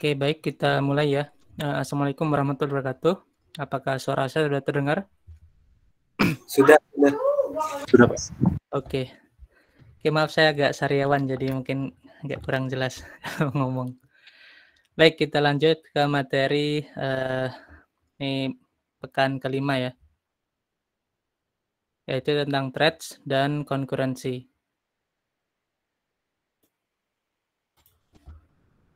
Oke, baik kita mulai ya. Eh, Assalamualaikum warahmatullahi wabarakatuh. Apakah suara saya sudah terdengar? Sudah, sudah. Sudah, Pak. Oke. Oke, maaf saya agak sariawan jadi mungkin agak kurang jelas ngomong. Baik, kita lanjut ke materi uh, ini pekan kelima ya. Yaitu tentang threats dan konkurensi.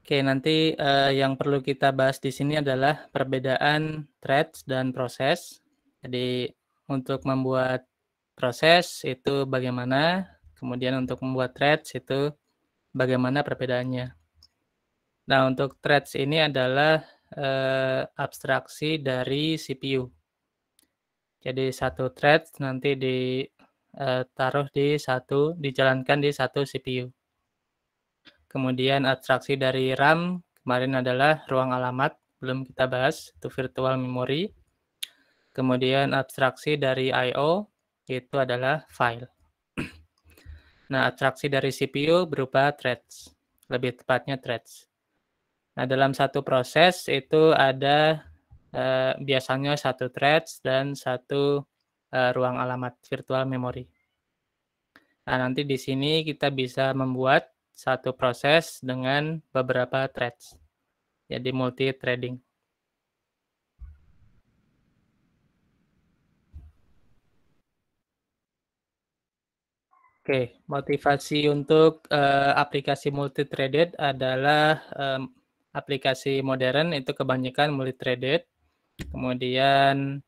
Oke, nanti uh, yang perlu kita bahas di sini adalah perbedaan threads dan proses. Jadi untuk membuat proses itu bagaimana, kemudian untuk membuat threads itu bagaimana perbedaannya. Nah, untuk threads ini adalah uh, abstraksi dari CPU. Jadi satu thread nanti ditaruh eh, di satu dijalankan di satu CPU. Kemudian abstraksi dari RAM kemarin adalah ruang alamat, belum kita bahas, itu virtual memory. Kemudian abstraksi dari I.O. itu adalah file. Nah, abstraksi dari CPU berupa threads, lebih tepatnya threads. Nah, dalam satu proses itu ada eh, biasanya satu threads dan satu eh, ruang alamat virtual memory. Nah, nanti di sini kita bisa membuat satu proses dengan beberapa threads. Jadi multi-threading. Oke, motivasi untuk uh, aplikasi multi-threaded adalah um, aplikasi modern itu kebanyakan multi-threaded. Kemudian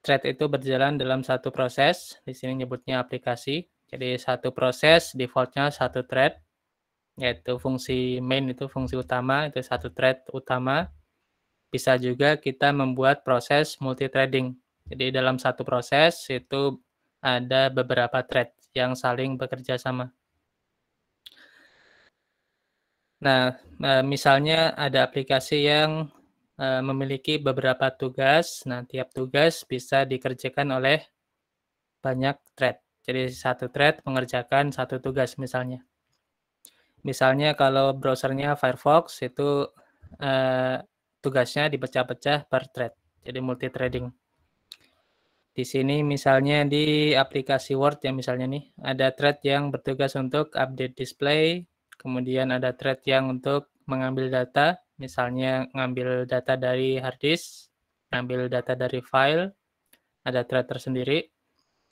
thread itu berjalan dalam satu proses, di sini nyebutnya aplikasi. Jadi satu proses, defaultnya satu thread yaitu fungsi main itu fungsi utama, itu satu thread utama. Bisa juga kita membuat proses multi-threading. Jadi dalam satu proses itu ada beberapa thread yang saling bekerja sama. Nah, e, misalnya ada aplikasi yang e, memiliki beberapa tugas. Nah, tiap tugas bisa dikerjakan oleh banyak thread. Jadi satu thread mengerjakan satu tugas misalnya. Misalnya kalau browsernya Firefox itu eh, tugasnya dipecah-pecah per thread, jadi multi threading. Di sini misalnya di aplikasi Word ya misalnya nih, ada thread yang bertugas untuk update display, kemudian ada thread yang untuk mengambil data, misalnya ngambil data dari hard disk, ngambil data dari file, ada thread tersendiri.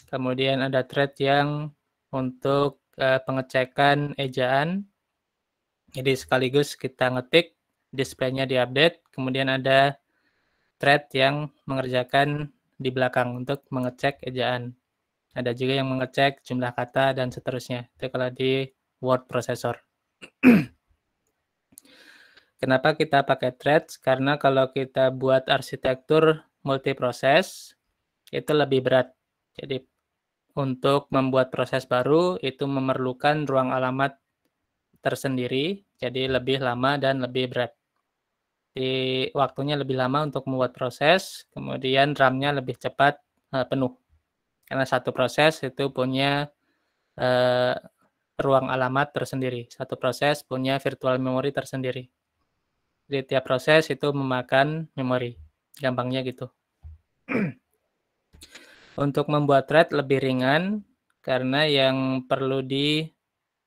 Kemudian ada thread yang untuk eh, pengecekan ejaan, jadi sekaligus kita ngetik, displaynya update, kemudian ada thread yang mengerjakan di belakang untuk mengecek ejaan. Ada juga yang mengecek jumlah kata dan seterusnya. Itu kalau di word processor. Kenapa kita pakai thread? Karena kalau kita buat arsitektur multiproses itu lebih berat. Jadi untuk membuat proses baru itu memerlukan ruang alamat tersendiri, jadi lebih lama dan lebih berat. Di waktunya lebih lama untuk membuat proses, kemudian RAM-nya lebih cepat uh, penuh. Karena satu proses itu punya uh, ruang alamat tersendiri. Satu proses punya virtual memory tersendiri. Jadi tiap proses itu memakan memori. Gampangnya gitu. Untuk membuat thread lebih ringan, karena yang perlu di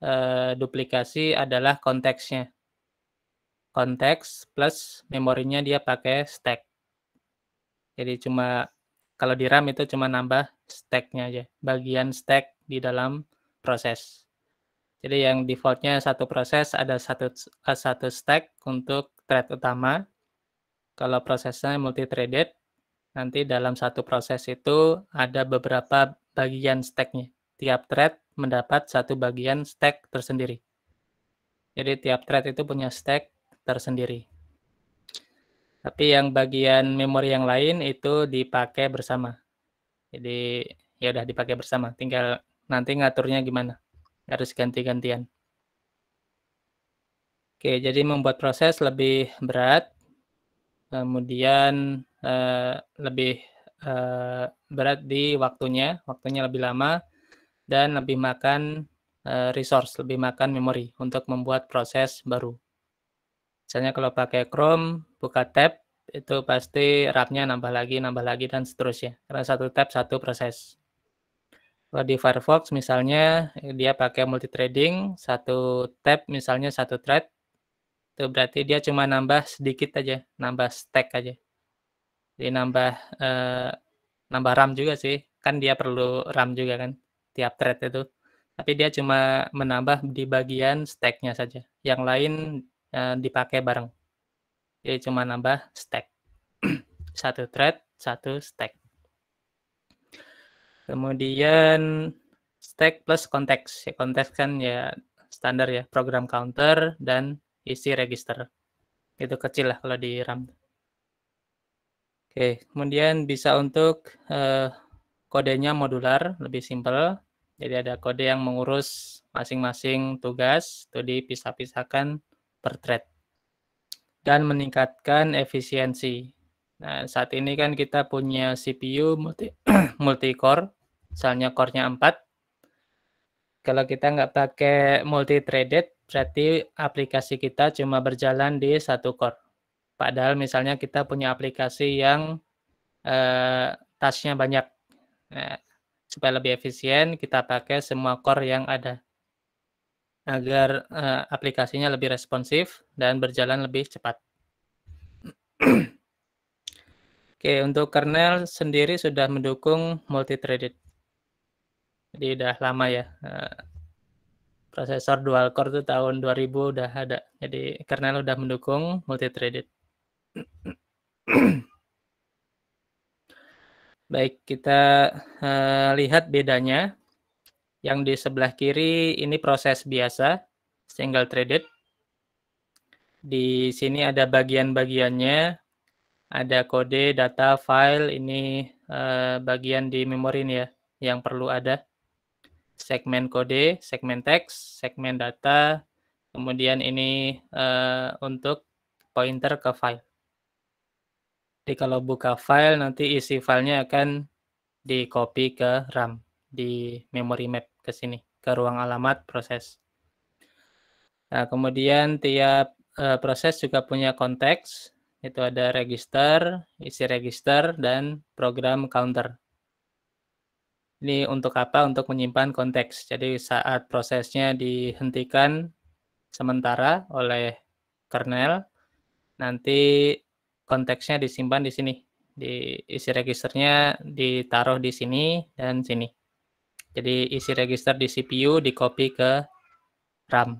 Eh, duplikasi adalah konteksnya. Konteks plus memorinya dia pakai stack. Jadi cuma kalau di RAM itu cuma nambah stacknya aja, bagian stack di dalam proses. Jadi yang defaultnya satu proses ada satu eh, satu stack untuk thread utama. Kalau prosesnya multi-threaded, nanti dalam satu proses itu ada beberapa bagian stacknya. Tiap thread mendapat satu bagian stack tersendiri. Jadi tiap thread itu punya stack tersendiri. Tapi yang bagian memori yang lain itu dipakai bersama. Jadi ya udah dipakai bersama. Tinggal nanti ngaturnya gimana. Harus ganti-gantian. Oke, jadi membuat proses lebih berat, kemudian eh, lebih eh, berat di waktunya, waktunya lebih lama, dan lebih makan uh, resource, lebih makan memori untuk membuat proses baru. Misalnya kalau pakai Chrome, buka tab, itu pasti rapnya nambah lagi, nambah lagi, dan seterusnya. Karena satu tab, satu proses. Kalau di Firefox misalnya dia pakai multi trading, satu tab misalnya satu thread, itu berarti dia cuma nambah sedikit aja, nambah stack aja. Jadi nambah, eh, nambah RAM juga sih, kan dia perlu RAM juga kan tiap thread itu. Tapi dia cuma menambah di bagian stack-nya saja. Yang lain uh, dipakai bareng. Jadi cuma nambah stack. satu thread, satu stack. Kemudian stack plus konteks. Ya, konteks kan ya standar ya, program counter dan isi register. Itu kecil lah kalau di RAM. Oke, kemudian bisa untuk uh, kodenya modular, lebih simpel. Jadi ada kode yang mengurus masing-masing tugas itu dipisah-pisahkan per thread dan meningkatkan efisiensi. Nah, saat ini kan kita punya CPU multi multi core, misalnya core-nya 4. Kalau kita nggak pakai multi threaded, berarti aplikasi kita cuma berjalan di satu core. Padahal misalnya kita punya aplikasi yang eh, tasnya banyak. Nah, supaya lebih efisien kita pakai semua core yang ada agar uh, aplikasinya lebih responsif dan berjalan lebih cepat. Oke, untuk kernel sendiri sudah mendukung multi-threaded. Jadi udah lama ya. Eh, prosesor dual core itu tahun 2000 udah ada. Jadi kernel udah mendukung multi-threaded. Baik, kita uh, lihat bedanya. Yang di sebelah kiri ini proses biasa, single threaded. Di sini ada bagian-bagiannya, ada kode, data, file, ini uh, bagian di memori ini ya, yang perlu ada. Segmen kode, segmen teks, segmen data, kemudian ini uh, untuk pointer ke file. Jadi kalau buka file nanti isi filenya akan di copy ke RAM di memory map ke sini ke ruang alamat proses. Nah, kemudian tiap uh, proses juga punya konteks. Itu ada register, isi register, dan program counter. Ini untuk apa? Untuk menyimpan konteks. Jadi saat prosesnya dihentikan sementara oleh kernel, nanti konteksnya disimpan di sini. Di isi registernya ditaruh di sini dan sini. Jadi isi register di CPU di copy ke RAM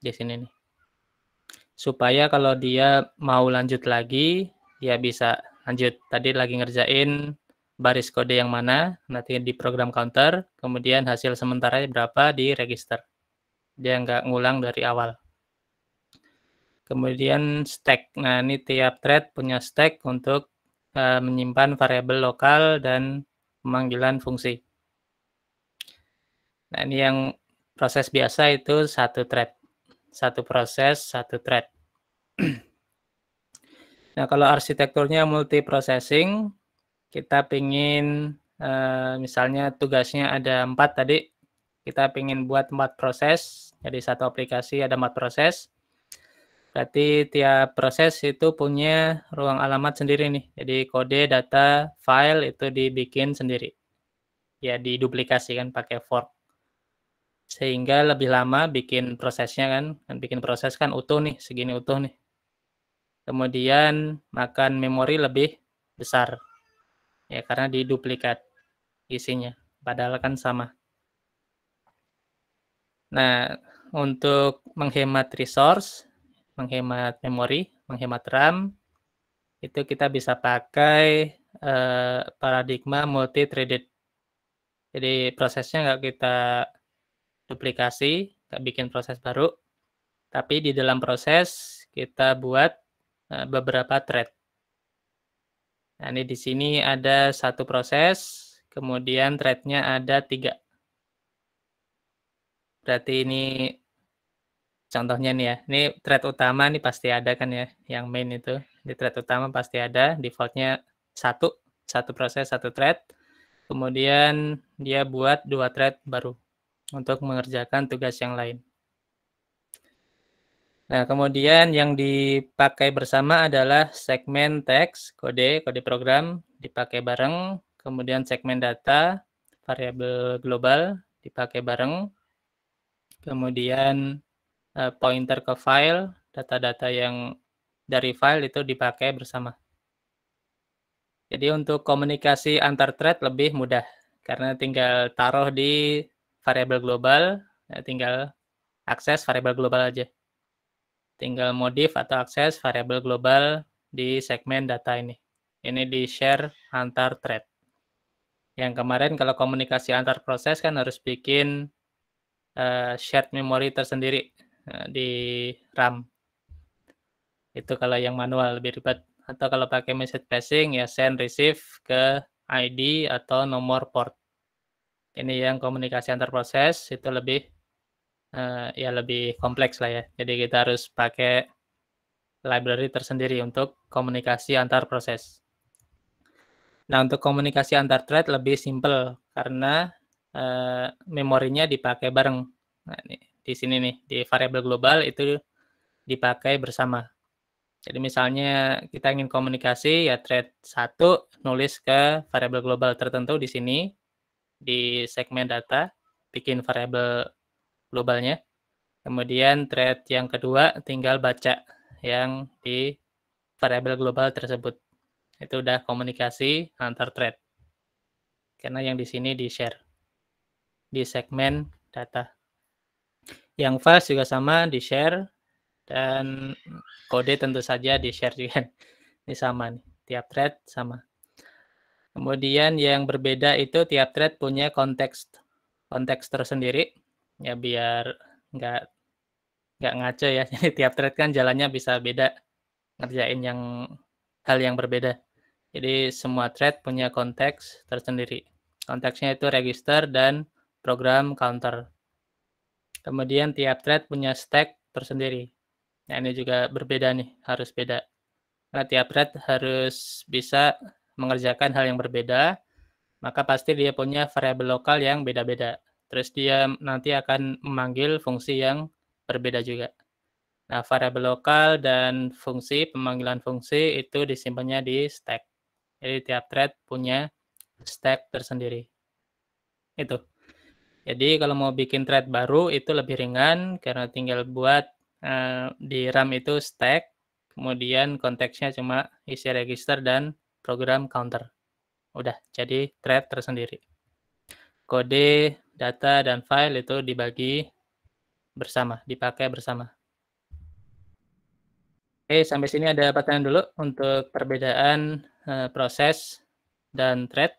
di sini nih. Supaya kalau dia mau lanjut lagi, dia bisa lanjut. Tadi lagi ngerjain baris kode yang mana, nanti di program counter, kemudian hasil sementara berapa di register. Dia nggak ngulang dari awal kemudian stack. Nah, ini tiap thread punya stack untuk uh, menyimpan variabel lokal dan pemanggilan fungsi. Nah, ini yang proses biasa itu satu thread. Satu proses, satu thread. nah, kalau arsitekturnya multiprocessing, kita pingin uh, misalnya tugasnya ada empat tadi, kita pingin buat empat proses, jadi satu aplikasi ada empat proses, Berarti tiap proses itu punya ruang alamat sendiri nih. Jadi kode, data, file itu dibikin sendiri. Ya diduplikasikan pakai fork. Sehingga lebih lama bikin prosesnya kan. dan bikin proses kan utuh nih, segini utuh nih. Kemudian makan memori lebih besar. Ya karena diduplikat isinya. Padahal kan sama. Nah, untuk menghemat resource menghemat memori, menghemat RAM, itu kita bisa pakai eh, paradigma multi-threaded. Jadi prosesnya nggak kita duplikasi, nggak bikin proses baru, tapi di dalam proses kita buat eh, beberapa thread. Nah, ini di sini ada satu proses, kemudian threadnya ada tiga. Berarti ini contohnya nih ya, ini thread utama nih pasti ada kan ya, yang main itu. Di thread utama pasti ada, defaultnya satu, satu proses, satu thread. Kemudian dia buat dua thread baru untuk mengerjakan tugas yang lain. Nah, kemudian yang dipakai bersama adalah segmen teks, kode, kode program dipakai bareng, kemudian segmen data, variabel global dipakai bareng, kemudian Eh, pointer ke file, data-data yang dari file itu dipakai bersama. Jadi untuk komunikasi antar thread lebih mudah karena tinggal taruh di variabel global, ya tinggal akses variabel global aja. Tinggal modif atau akses variabel global di segmen data ini. Ini di share antar thread. Yang kemarin kalau komunikasi antar proses kan harus bikin uh, shared memory tersendiri. Eh, di RAM. Itu kalau yang manual lebih ribet. Atau kalau pakai message passing ya send receive ke ID atau nomor port. Ini yang komunikasi antar proses itu lebih uh, ya lebih kompleks lah ya. Jadi kita harus pakai library tersendiri untuk komunikasi antar proses. Nah, untuk komunikasi antar thread lebih simple karena uh, memorinya dipakai bareng. Nah, ini di sini nih di variabel global itu dipakai bersama. Jadi misalnya kita ingin komunikasi ya thread 1 nulis ke variabel global tertentu di sini di segmen data bikin variabel globalnya. Kemudian thread yang kedua tinggal baca yang di variabel global tersebut. Itu udah komunikasi antar thread. Karena yang di sini di share di segmen data yang fast juga sama di share dan kode tentu saja di share juga ini sama nih tiap thread sama kemudian yang berbeda itu tiap thread punya konteks konteks tersendiri ya biar nggak nggak ngaco ya jadi tiap thread kan jalannya bisa beda ngerjain yang hal yang berbeda jadi semua thread punya konteks tersendiri konteksnya itu register dan program counter Kemudian tiap thread punya stack tersendiri. Nah, ini juga berbeda nih, harus beda. Karena tiap thread harus bisa mengerjakan hal yang berbeda, maka pasti dia punya variabel lokal yang beda-beda. Terus dia nanti akan memanggil fungsi yang berbeda juga. Nah, variabel lokal dan fungsi, pemanggilan fungsi itu disimpannya di stack. Jadi tiap thread punya stack tersendiri. Itu. Jadi kalau mau bikin thread baru itu lebih ringan karena tinggal buat uh, di RAM itu stack, kemudian konteksnya cuma isi register dan program counter. Udah, jadi thread tersendiri. Kode, data, dan file itu dibagi bersama, dipakai bersama. Oke, sampai sini ada pertanyaan dulu untuk perbedaan uh, proses dan thread.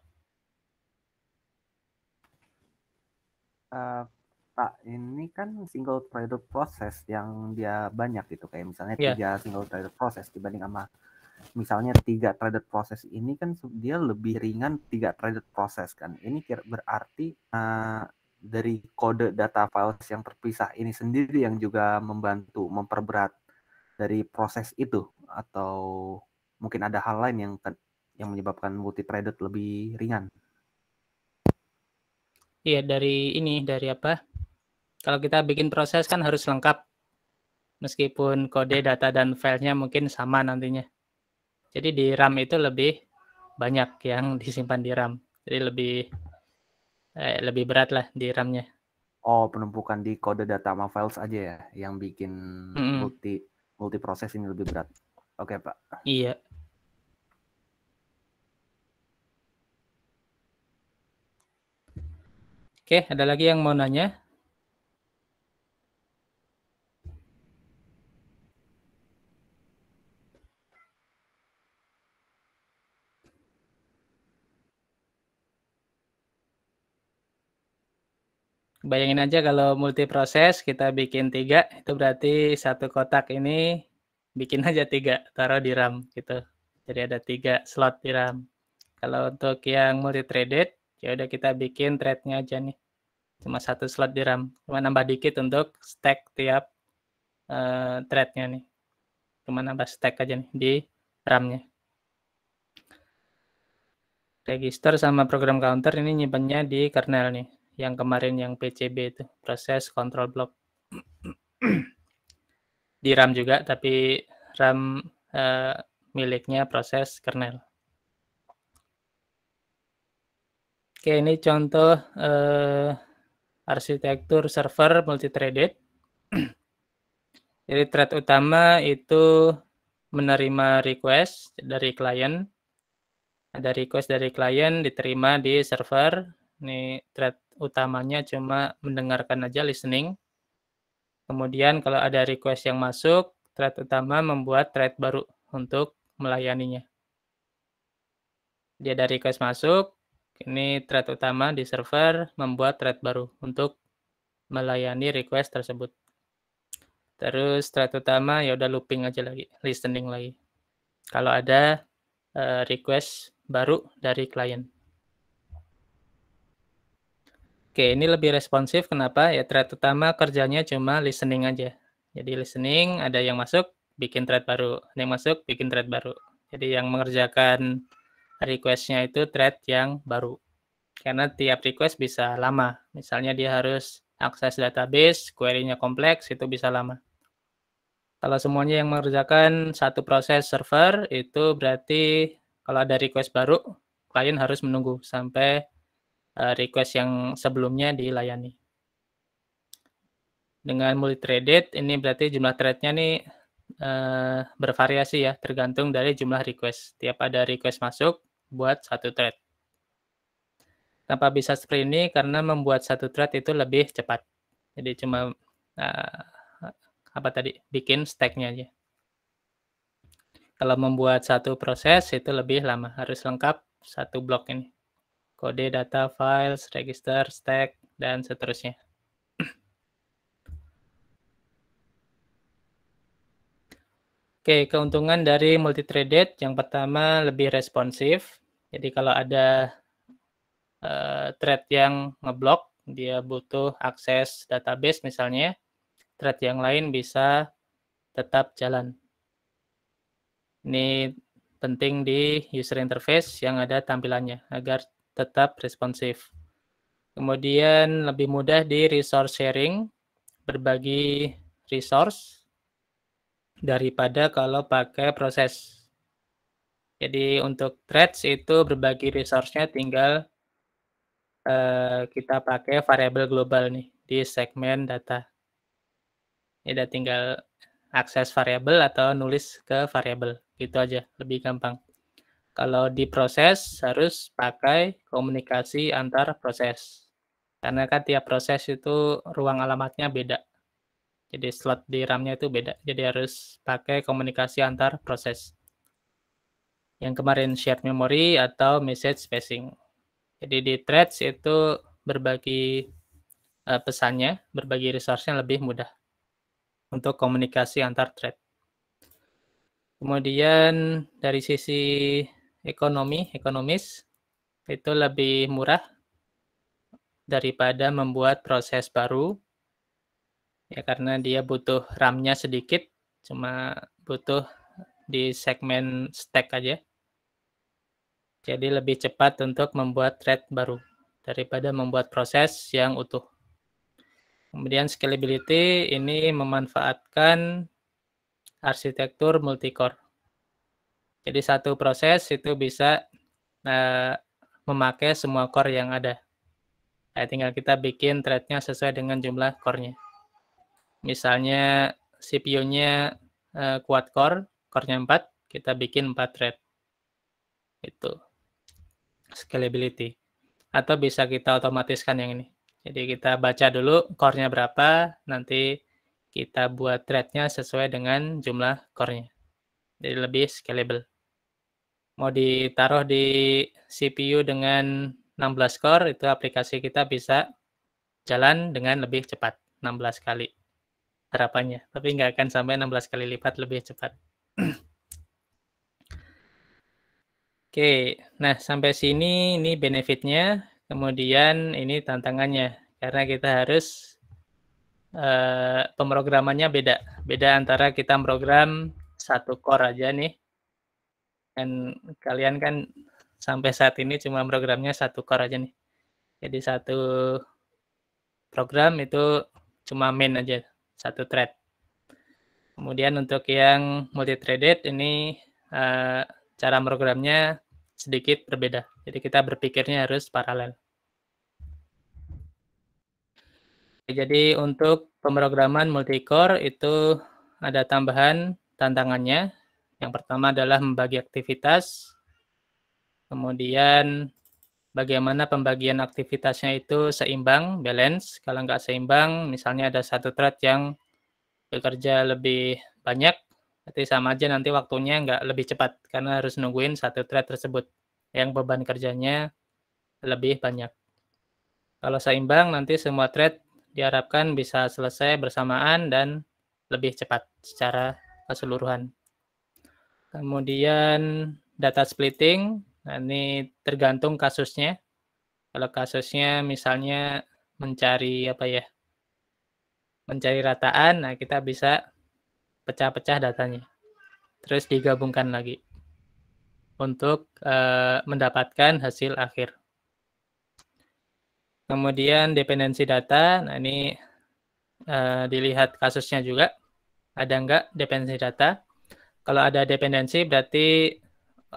uh, Pak ini kan single threaded process yang dia banyak gitu kayak misalnya yeah. tiga single threaded process dibanding sama misalnya tiga threaded process ini kan dia lebih ringan tiga threaded process kan ini kira berarti uh, dari kode data files yang terpisah ini sendiri yang juga membantu memperberat dari proses itu atau mungkin ada hal lain yang yang menyebabkan multi threaded lebih ringan Iya dari ini dari apa? Kalau kita bikin proses kan harus lengkap meskipun kode data dan filenya mungkin sama nantinya. Jadi di RAM itu lebih banyak yang disimpan di RAM. Jadi lebih eh, lebih berat lah di RAM-nya. Oh penumpukan di kode data sama files aja ya yang bikin mm -hmm. multi multi proses ini lebih berat. Oke okay, pak. Iya. Oke, ada lagi yang mau nanya? Bayangin aja kalau multiproses kita bikin tiga, itu berarti satu kotak ini bikin aja tiga, taruh di RAM gitu. Jadi ada tiga slot di RAM. Kalau untuk yang multi traded Ya udah kita bikin threadnya aja nih. Cuma satu slot di RAM. Cuma nambah dikit untuk stack tiap uh, threadnya nih. Cuma nambah stack aja nih di RAM-nya. Register sama program counter ini nyimpannya di kernel nih. Yang kemarin yang PCB itu. Proses control block. di RAM juga, tapi RAM uh, miliknya proses kernel. Oke, ini contoh eh, arsitektur server multithreaded. Jadi thread utama itu menerima request dari klien. Ada request dari klien diterima di server. Ini thread utamanya cuma mendengarkan aja listening. Kemudian kalau ada request yang masuk, thread utama membuat thread baru untuk melayaninya. Dia ada request masuk, ini thread utama di server membuat thread baru untuk melayani request tersebut. Terus thread utama ya udah looping aja lagi, listening lagi. Kalau ada eh, request baru dari klien. Oke, ini lebih responsif. Kenapa? Ya thread utama kerjanya cuma listening aja. Jadi listening, ada yang masuk, bikin thread baru. Ada yang masuk, bikin thread baru. Jadi yang mengerjakan requestnya itu thread yang baru. Karena tiap request bisa lama. Misalnya dia harus akses database, query-nya kompleks, itu bisa lama. Kalau semuanya yang mengerjakan satu proses server, itu berarti kalau ada request baru, klien harus menunggu sampai eh, request yang sebelumnya dilayani. Dengan multi-threaded, ini berarti jumlah threadnya nih eh, bervariasi ya, tergantung dari jumlah request. Tiap ada request masuk, buat satu thread. Tanpa bisa seperti ini karena membuat satu thread itu lebih cepat. Jadi cuma eh, apa tadi bikin stacknya aja. Kalau membuat satu proses itu lebih lama, harus lengkap satu blok ini. Kode data, files, register, stack, dan seterusnya. Oke, keuntungan dari multi-threaded yang pertama lebih responsif. Jadi kalau ada uh, thread yang ngeblok, dia butuh akses database misalnya, thread yang lain bisa tetap jalan. Ini penting di user interface yang ada tampilannya agar tetap responsif. Kemudian lebih mudah di resource sharing, berbagi resource daripada kalau pakai proses. Jadi untuk threads itu berbagi resource-nya tinggal uh, kita pakai variable global nih di segmen data. Ya tinggal akses variable atau nulis ke variable Gitu aja, lebih gampang. Kalau di proses harus pakai komunikasi antar proses. Karena kan tiap proses itu ruang alamatnya beda. Jadi slot di RAM-nya itu beda. Jadi harus pakai komunikasi antar proses. Yang kemarin shared memory atau message spacing. Jadi di threads itu berbagi eh, pesannya, berbagi resource-nya lebih mudah untuk komunikasi antar thread. Kemudian dari sisi ekonomi, ekonomis itu lebih murah daripada membuat proses baru ya karena dia butuh RAM-nya sedikit, cuma butuh di segmen stack aja. Jadi lebih cepat untuk membuat thread baru daripada membuat proses yang utuh. Kemudian scalability ini memanfaatkan arsitektur multicore. Jadi satu proses itu bisa uh, memakai semua core yang ada. Nah, tinggal kita bikin threadnya sesuai dengan jumlah core-nya misalnya CPU-nya kuat eh, core, core-nya 4, kita bikin 4 thread. Itu scalability. Atau bisa kita otomatiskan yang ini. Jadi kita baca dulu core-nya berapa, nanti kita buat thread-nya sesuai dengan jumlah core-nya. Jadi lebih scalable. Mau ditaruh di CPU dengan 16 core, itu aplikasi kita bisa jalan dengan lebih cepat, 16 kali harapannya, tapi nggak akan sampai 16 kali lipat lebih cepat. Oke, nah sampai sini ini benefitnya, kemudian ini tantangannya karena kita harus uh, pemrogramannya beda, beda antara kita program satu core aja nih, dan kalian kan sampai saat ini cuma programnya satu core aja nih, jadi satu program itu cuma main aja satu thread. Kemudian untuk yang multi-threaded ini eh, cara programnya sedikit berbeda. Jadi kita berpikirnya harus paralel. Jadi untuk pemrograman multi-core itu ada tambahan tantangannya. Yang pertama adalah membagi aktivitas, kemudian bagaimana pembagian aktivitasnya itu seimbang, balance. Kalau nggak seimbang, misalnya ada satu thread yang bekerja lebih banyak, berarti sama aja nanti waktunya nggak lebih cepat karena harus nungguin satu thread tersebut yang beban kerjanya lebih banyak. Kalau seimbang, nanti semua thread diharapkan bisa selesai bersamaan dan lebih cepat secara keseluruhan. Kemudian data splitting, Nah, ini tergantung kasusnya. Kalau kasusnya misalnya mencari apa ya? Mencari rataan, nah kita bisa pecah-pecah datanya. Terus digabungkan lagi untuk e, mendapatkan hasil akhir. Kemudian dependensi data, nah ini e, dilihat kasusnya juga, ada nggak dependensi data. Kalau ada dependensi berarti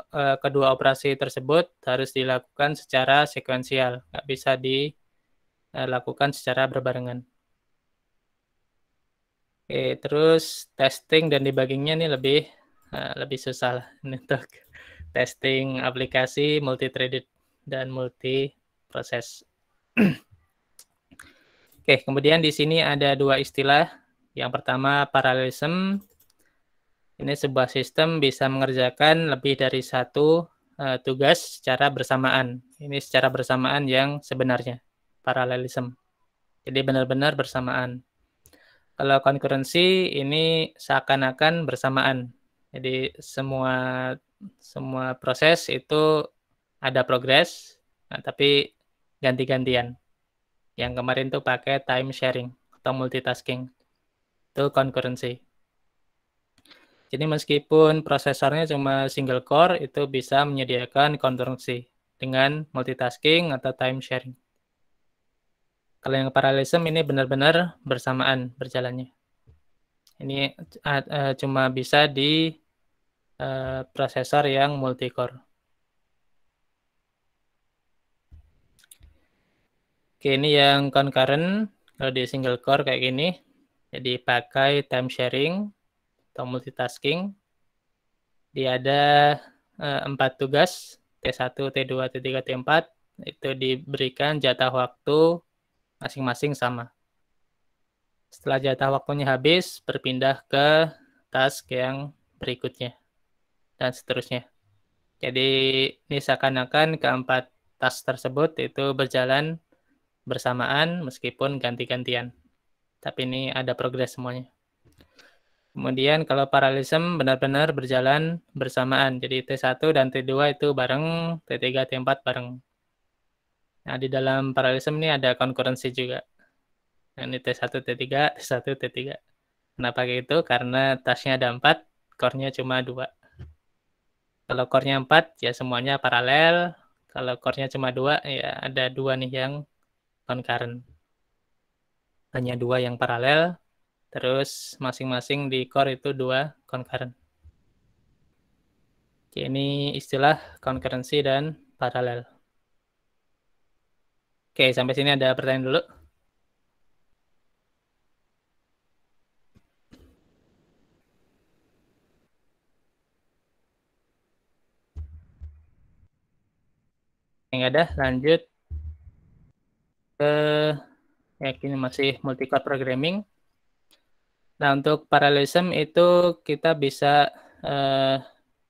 Eh, kedua operasi tersebut harus dilakukan secara sekuensial, nggak bisa dilakukan eh, secara berbarengan. Oke, terus testing dan debuggingnya ini lebih eh, lebih susah lah untuk testing aplikasi multi-threaded dan multi-proses. Oke, kemudian di sini ada dua istilah. Yang pertama paralelism, ini sebuah sistem bisa mengerjakan lebih dari satu uh, tugas secara bersamaan. Ini secara bersamaan yang sebenarnya, paralelism. Jadi benar-benar bersamaan. Kalau konkurensi ini seakan-akan bersamaan. Jadi semua semua proses itu ada progres, nah, tapi ganti-gantian. Yang kemarin tuh pakai time sharing atau multitasking. Itu konkurensi. Jadi meskipun prosesornya cuma single core, itu bisa menyediakan konversi dengan multitasking atau time sharing. Kalau yang paralelism ini benar-benar bersamaan berjalannya. Ini uh, uh, cuma bisa di uh, prosesor yang multi core. Oke, ini yang concurrent. Kalau di single core kayak gini, jadi pakai time sharing atau multitasking. di ada eh, empat tugas T1, T2, T3, T4 itu diberikan jatah waktu masing-masing sama. Setelah jatah waktunya habis, berpindah ke task yang berikutnya dan seterusnya. Jadi ini seakan-akan keempat task tersebut itu berjalan bersamaan meskipun ganti-gantian. Tapi ini ada progres semuanya. Kemudian kalau paralelism benar-benar berjalan bersamaan. Jadi T1 dan T2 itu bareng, T3, T4 bareng. Nah, di dalam paralelism ini ada konkurensi juga. Nah, ini T1, T3, T1, T3. Kenapa gitu? Karena tasnya ada 4, core-nya cuma 2. Kalau core-nya 4, ya semuanya paralel. Kalau core-nya cuma 2, ya ada dua nih yang concurrent. Hanya dua yang paralel, Terus masing-masing di core itu dua concurrent. Oke, ini istilah concurrency dan paralel. Oke, sampai sini ada pertanyaan dulu. Yang ada, lanjut ke ya, kini masih multi-core programming. Nah, untuk paralelism itu kita bisa eh,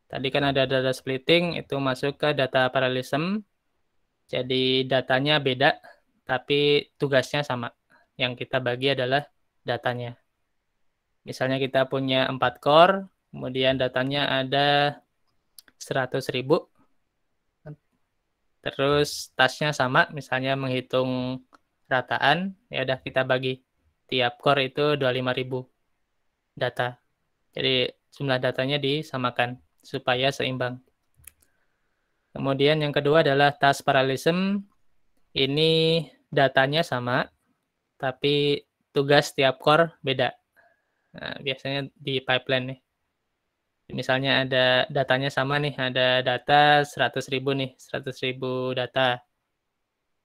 tadi kan ada data splitting itu masuk ke data paralelism. Jadi datanya beda tapi tugasnya sama. Yang kita bagi adalah datanya. Misalnya kita punya 4 core, kemudian datanya ada ribu Terus tasnya sama, misalnya menghitung rataan, ya udah kita bagi tiap core itu ribu data. Jadi jumlah datanya disamakan supaya seimbang. Kemudian yang kedua adalah task parallelism. Ini datanya sama, tapi tugas tiap core beda. Nah, biasanya di pipeline nih. Misalnya ada datanya sama nih, ada data 100.000 nih, 100.000 data.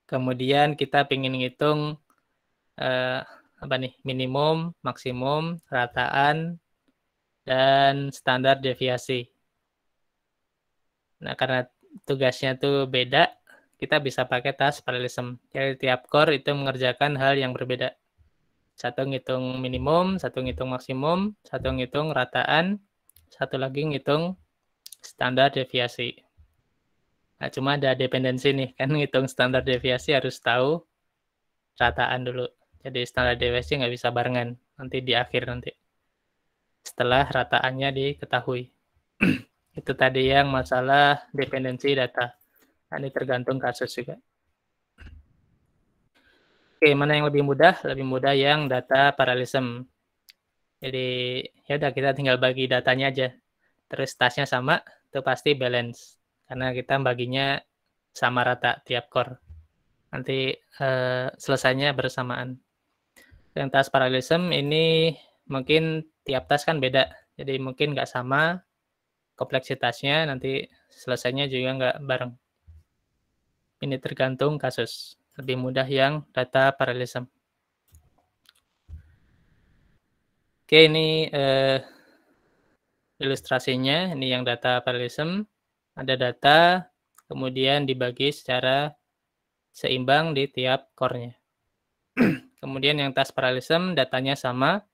Kemudian kita pingin ngitung eh, apa nih minimum, maksimum, rataan, dan standar deviasi. Nah karena tugasnya tuh beda, kita bisa pakai tas parallelism. Jadi tiap core itu mengerjakan hal yang berbeda. Satu ngitung minimum, satu ngitung maksimum, satu ngitung rataan, satu lagi ngitung standar deviasi. Nah, cuma ada dependensi nih, kan ngitung standar deviasi harus tahu rataan dulu. Jadi standar deviasi nggak bisa barengan. Nanti di akhir nanti. Setelah rataannya diketahui. Itu tadi yang masalah dependensi data. Nah, ini tergantung kasus juga. Oke, mana yang lebih mudah? Lebih mudah yang data paralelism. Jadi ya udah kita tinggal bagi datanya aja. Terus tasnya sama, itu pasti balance. Karena kita baginya sama rata tiap core. Nanti eh, selesainya bersamaan yang tas paralelism ini mungkin tiap tas kan beda. Jadi mungkin nggak sama kompleksitasnya, nanti selesainya juga nggak bareng. Ini tergantung kasus. Lebih mudah yang data paralelism. Oke, ini eh, ilustrasinya. Ini yang data paralelism. Ada data, kemudian dibagi secara seimbang di tiap core-nya. Kemudian yang task parallelism datanya sama.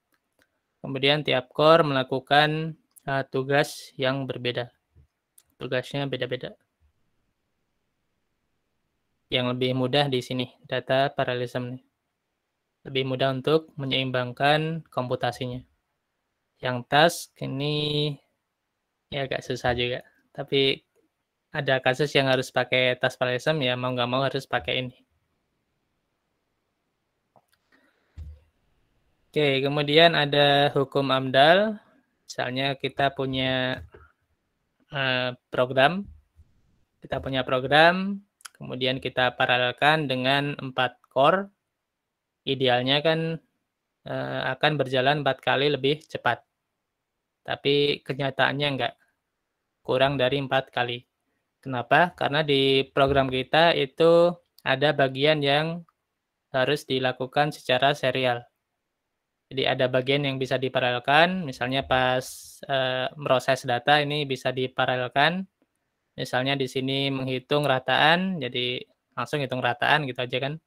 Kemudian tiap core melakukan uh, tugas yang berbeda. Tugasnya beda-beda. Yang lebih mudah di sini, data parallelism. Nih. Lebih mudah untuk menyeimbangkan komputasinya. Yang task ini ya agak susah juga. Tapi ada kasus yang harus pakai task parallelism, ya mau nggak mau harus pakai ini. Oke, kemudian ada hukum AMDAL. Misalnya kita punya uh, program, kita punya program, kemudian kita paralelkan dengan empat core. Idealnya kan uh, akan berjalan empat kali lebih cepat. Tapi kenyataannya enggak. Kurang dari empat kali. Kenapa? Karena di program kita itu ada bagian yang harus dilakukan secara serial jadi ada bagian yang bisa diparalelkan, misalnya pas e, eh, proses data ini bisa diparalelkan. Misalnya di sini menghitung rataan, jadi langsung hitung rataan gitu aja kan.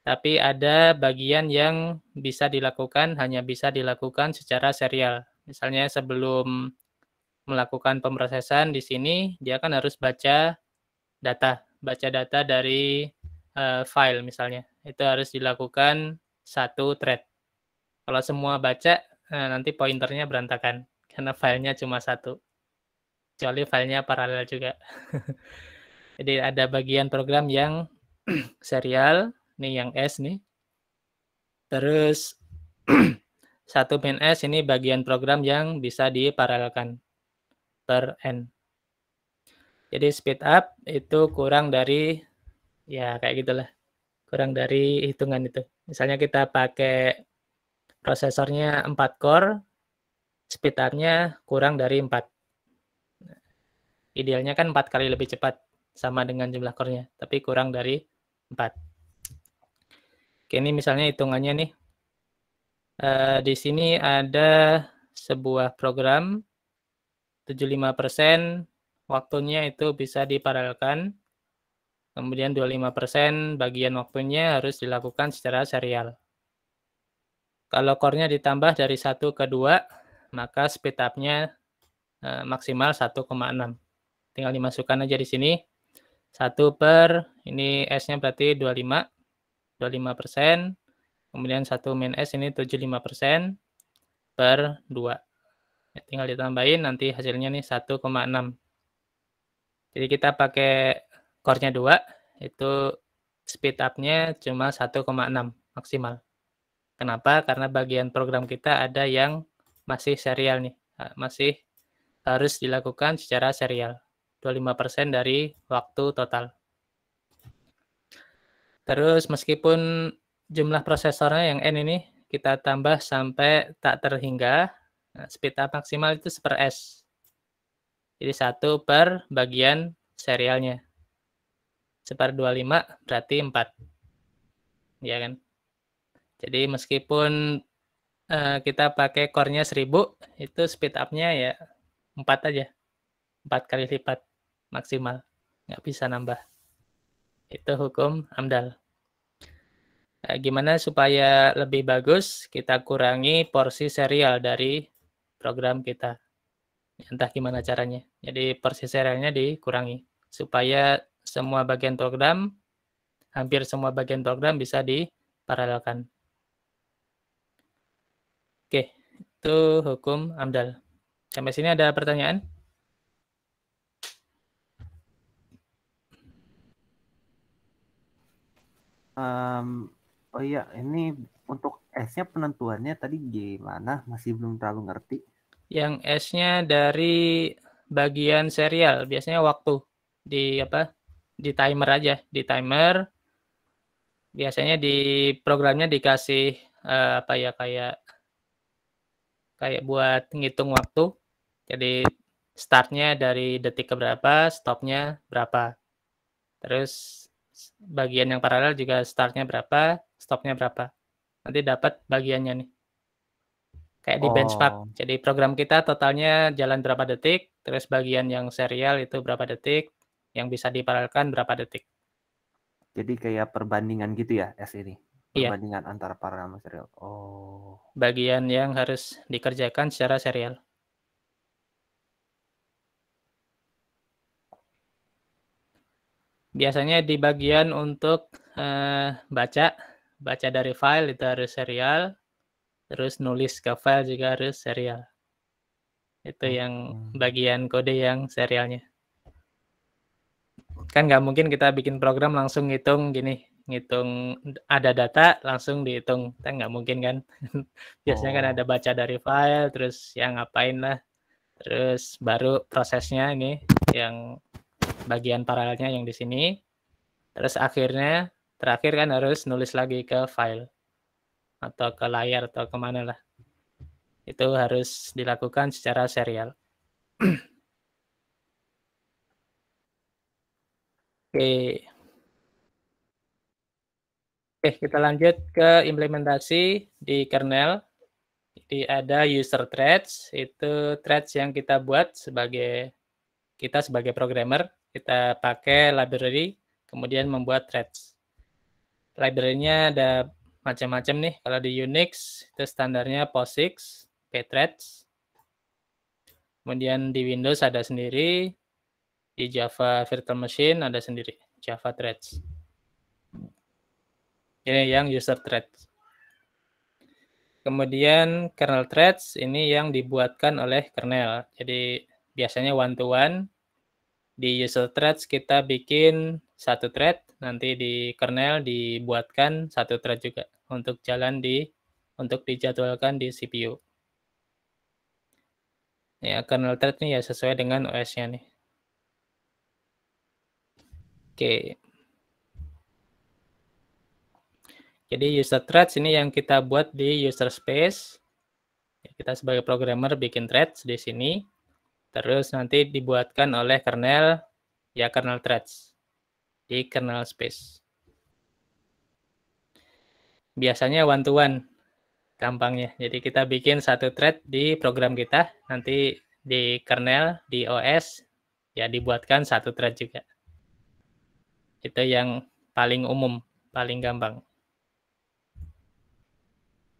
Tapi ada bagian yang bisa dilakukan, hanya bisa dilakukan secara serial. Misalnya sebelum melakukan pemrosesan di sini, dia kan harus baca data, baca data dari e, file misalnya. Itu harus dilakukan satu thread kalau semua baca, eh, nanti pointernya berantakan karena filenya cuma satu. Kecuali filenya paralel juga. Jadi ada bagian program yang serial, nih yang S nih. Terus satu pin S ini bagian program yang bisa diparalelkan per N. Jadi speed up itu kurang dari ya kayak gitulah. Kurang dari hitungan itu. Misalnya kita pakai prosesornya 4 core, speed kurang dari 4. idealnya kan 4 kali lebih cepat sama dengan jumlah core-nya, tapi kurang dari 4. Oke, ini misalnya hitungannya nih. Uh, di sini ada sebuah program 75% waktunya itu bisa diparalelkan. Kemudian 25% bagian waktunya harus dilakukan secara serial. Kalau core-nya ditambah dari 1 ke 2, maka speed up-nya uh, maksimal 1,6. Tinggal dimasukkan aja di sini. 1 per, ini S-nya berarti 25, 25 persen. Kemudian 1 min S ini 75 persen per 2. Ya, tinggal ditambahin, nanti hasilnya nih 1,6. Jadi kita pakai core-nya 2, itu speed up-nya cuma 1,6 maksimal. Kenapa? Karena bagian program kita ada yang masih serial nih, masih harus dilakukan secara serial. 25% dari waktu total. Terus meskipun jumlah prosesornya yang N ini kita tambah sampai tak terhingga, nah, speed up maksimal itu seper S. Jadi satu per bagian serialnya. 1 per 25 berarti 4. Ya kan? Jadi meskipun uh, kita pakai core-nya 1000, itu speed up-nya ya 4 aja. 4 kali lipat maksimal. Nggak bisa nambah. Itu hukum AMDAL. Nah, gimana supaya lebih bagus? Kita kurangi porsi serial dari program kita. Entah gimana caranya. Jadi porsi serialnya dikurangi. Supaya semua bagian program, hampir semua bagian program bisa diparalelkan. itu hukum AMDAL. Sampai sini ada pertanyaan? Um, oh iya, ini untuk S-nya penentuannya tadi gimana? Masih belum terlalu ngerti. Yang S-nya dari bagian serial, biasanya waktu di apa? Di timer aja, di timer. Biasanya di programnya dikasih uh, apa ya kayak kayak buat ngitung waktu. Jadi startnya dari detik ke berapa, stopnya berapa. Terus bagian yang paralel juga startnya berapa, stopnya berapa. Nanti dapat bagiannya nih. Kayak di oh. benchmark. Jadi program kita totalnya jalan berapa detik, terus bagian yang serial itu berapa detik, yang bisa diparalelkan berapa detik. Jadi kayak perbandingan gitu ya S ini? Iya. Perbandingan yeah. antara paralel serial. Oh. Bagian yang harus dikerjakan secara serial. Biasanya di bagian untuk uh, baca, baca dari file itu harus serial, terus nulis ke file juga harus serial. Itu hmm. yang bagian kode yang serialnya. Kan nggak mungkin kita bikin program langsung ngitung gini, ngitung ada data langsung dihitung kan nggak mungkin kan biasanya kan oh. kan ada baca dari file terus yang ngapain lah terus baru prosesnya ini yang bagian paralelnya yang di sini terus akhirnya terakhir kan harus nulis lagi ke file atau ke layar atau kemana lah itu harus dilakukan secara serial oke okay. Oke, kita lanjut ke implementasi di kernel. Jadi ada user threads, itu threads yang kita buat sebagai kita sebagai programmer, kita pakai library, kemudian membuat threads. Library-nya ada macam-macam nih. Kalau di Unix itu standarnya POSIX, pthreads. Kemudian di Windows ada sendiri, di Java Virtual Machine ada sendiri, Java Threads ini yang user threads. Kemudian kernel threads ini yang dibuatkan oleh kernel. Jadi biasanya one to one di user threads kita bikin satu thread, nanti di kernel dibuatkan satu thread juga untuk jalan di untuk dijadwalkan di CPU. Ya, kernel thread ini ya sesuai dengan OS-nya nih. Oke, Jadi user threads ini yang kita buat di user space. Ya, kita sebagai programmer bikin threads di sini. Terus nanti dibuatkan oleh kernel, ya kernel threads di kernel space. Biasanya one-to-one -one, gampangnya. Jadi kita bikin satu thread di program kita, nanti di kernel, di OS, ya dibuatkan satu thread juga. Itu yang paling umum, paling gampang.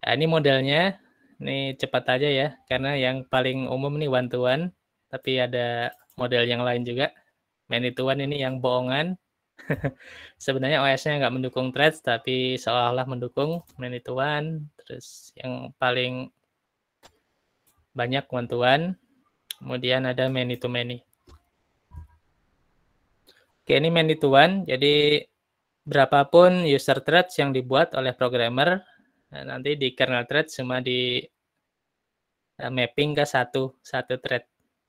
Nah, ini modelnya, ini cepat aja ya, karena yang paling umum nih one to one, tapi ada model yang lain juga. Many to one ini yang bohongan. Sebenarnya OS-nya nggak mendukung threads, tapi seolah-olah mendukung many to one. Terus yang paling banyak one to one, kemudian ada many to many. Oke, ini many to one, jadi berapapun user threads yang dibuat oleh programmer Nah, nanti di kernel thread cuma di uh, mapping ke satu satu thread.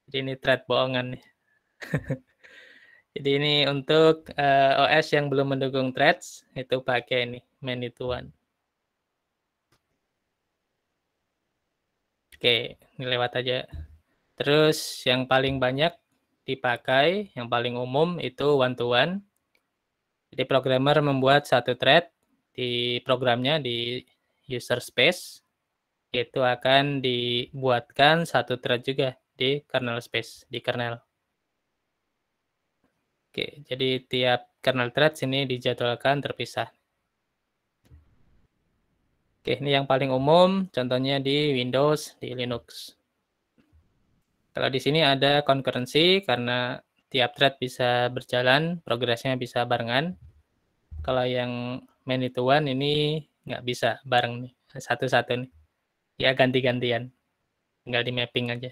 Jadi ini thread bohongan nih. Jadi ini untuk uh, eh, OS yang belum mendukung threads itu pakai ini many to one. Oke, ini lewat aja. Terus yang paling banyak dipakai, yang paling umum itu one to one. Jadi programmer membuat satu thread di programnya di user space itu akan dibuatkan satu thread juga di kernel space di kernel. Oke, jadi tiap kernel thread sini dijadwalkan terpisah. Oke, ini yang paling umum contohnya di Windows, di Linux. Kalau di sini ada konkurensi karena tiap thread bisa berjalan, progresnya bisa barengan. Kalau yang many to one ini nggak bisa bareng nih satu-satu nih ya ganti-gantian tinggal di mapping aja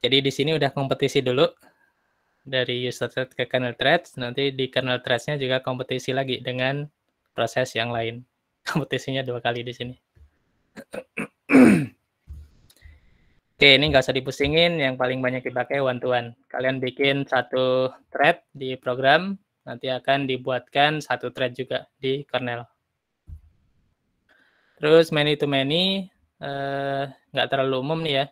jadi di sini udah kompetisi dulu dari user thread ke kernel thread, nanti di kernel threadnya juga kompetisi lagi dengan proses yang lain. Kompetisinya dua kali di sini. Oke, ini nggak usah dipusingin, yang paling banyak dipakai one to -one. Kalian bikin satu thread di program, Nanti akan dibuatkan satu thread juga di kernel. Terus many to many eh, nggak terlalu umum nih ya.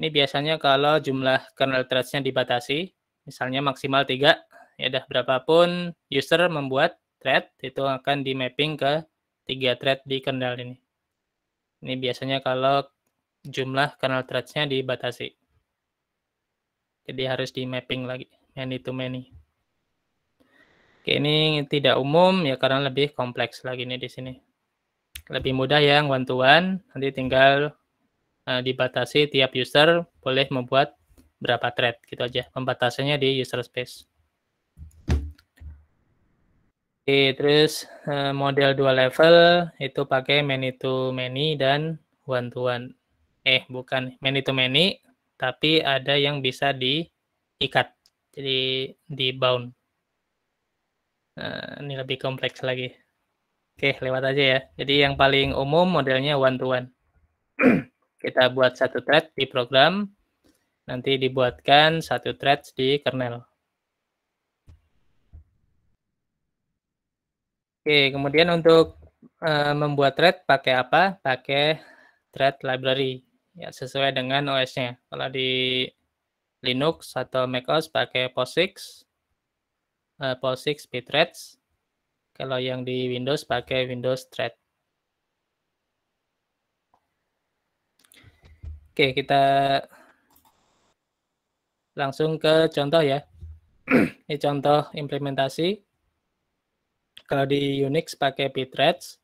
Ini biasanya kalau jumlah kernel threads dibatasi, misalnya maksimal 3, ya udah berapapun user membuat thread itu akan di mapping ke tiga thread di kernel ini. Ini biasanya kalau jumlah kernel threads dibatasi. Jadi harus di mapping lagi, many to many. Oke, ini tidak umum ya karena lebih kompleks lagi nih di sini. Lebih mudah ya, yang one to one, nanti tinggal uh, dibatasi tiap user boleh membuat berapa thread gitu aja. Pembatasannya di user space. Oke, terus uh, model dua level itu pakai many to many dan one to one. Eh, bukan many to many, tapi ada yang bisa diikat. Jadi di bound Eh, ini lebih kompleks lagi. Oke, lewat aja ya. Jadi yang paling umum modelnya one to one. Kita buat satu thread di program, nanti dibuatkan satu thread di kernel. Oke, kemudian untuk uh, membuat thread pakai apa? Pakai thread library ya sesuai dengan OS-nya. Kalau di Linux atau macOS pakai POSIX, uh, eh, POSIX Bitrates. Kalau yang di Windows pakai Windows Thread. Oke, kita langsung ke contoh ya. Ini contoh implementasi. Kalau di Unix pakai pthreads.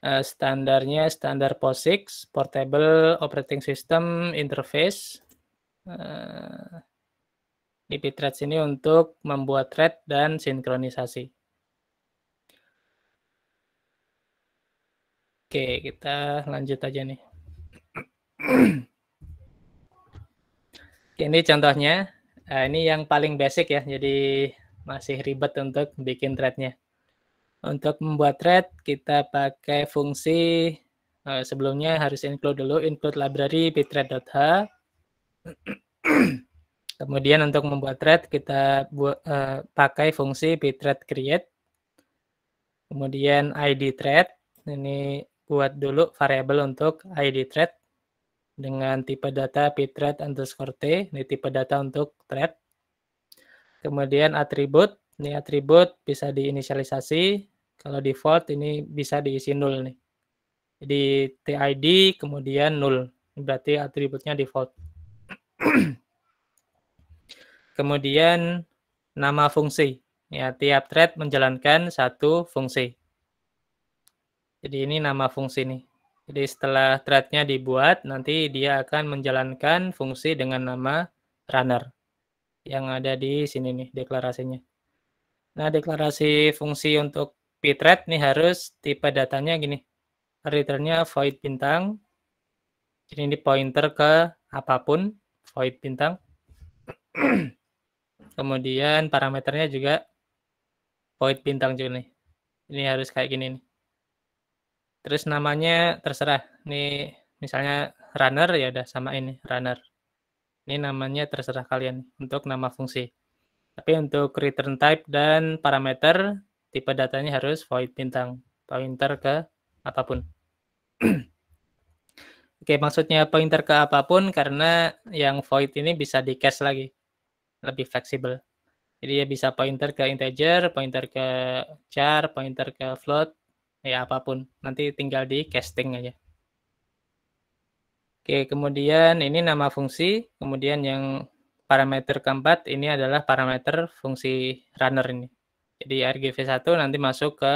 Eh, standarnya standar POSIX, Portable Operating System Interface. Eh, DP Threads sini untuk membuat thread dan sinkronisasi. Oke, kita lanjut aja nih. ini contohnya. Eh, ini yang paling basic ya, jadi masih ribet untuk bikin threadnya. Untuk membuat thread, kita pakai fungsi eh, sebelumnya harus include dulu, include library pthread.h. Kemudian untuk membuat thread kita buat, uh, eh, pakai fungsi bitrate create. Kemudian id thread ini buat dulu variabel untuk id thread dengan tipe data bitrate underscore t ini tipe data untuk thread. Kemudian atribut ini atribut bisa diinisialisasi. Kalau default ini bisa diisi nol nih. Jadi tid kemudian nol berarti atributnya default. kemudian nama fungsi. Ya, tiap thread menjalankan satu fungsi. Jadi ini nama fungsi nih. Jadi setelah threadnya dibuat, nanti dia akan menjalankan fungsi dengan nama runner yang ada di sini nih deklarasinya. Nah, deklarasi fungsi untuk pthread nih harus tipe datanya gini. Returnnya void bintang. Jadi ini pointer ke apapun void bintang. Kemudian parameternya juga void bintang juga nih. Ini harus kayak gini nih. Terus namanya terserah. Ini misalnya runner ya udah sama ini runner. Ini namanya terserah kalian untuk nama fungsi. Tapi untuk return type dan parameter tipe datanya harus void bintang pointer ke apapun. Oke, maksudnya pointer ke apapun karena yang void ini bisa di cache lagi lebih fleksibel. Jadi ya bisa pointer ke integer, pointer ke char, pointer ke float, ya apapun. Nanti tinggal di casting aja. Oke, kemudian ini nama fungsi. Kemudian yang parameter keempat ini adalah parameter fungsi runner ini. Jadi rgv 1 nanti masuk ke